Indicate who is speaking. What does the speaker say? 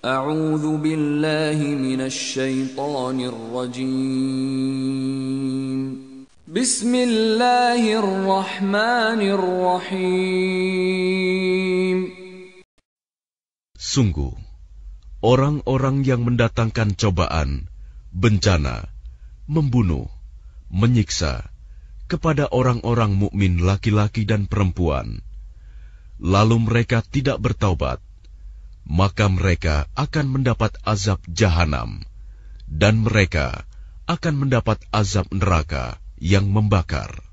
Speaker 1: أعوذ بالله من الشيطان الرجيم بسم
Speaker 2: Sungguh, orang-orang yang mendatangkan cobaan, bencana, membunuh, menyiksa kepada orang-orang mukmin laki-laki dan perempuan, lalu mereka tidak bertaubat, maka mereka akan mendapat azab jahanam, dan mereka akan mendapat azab neraka yang membakar.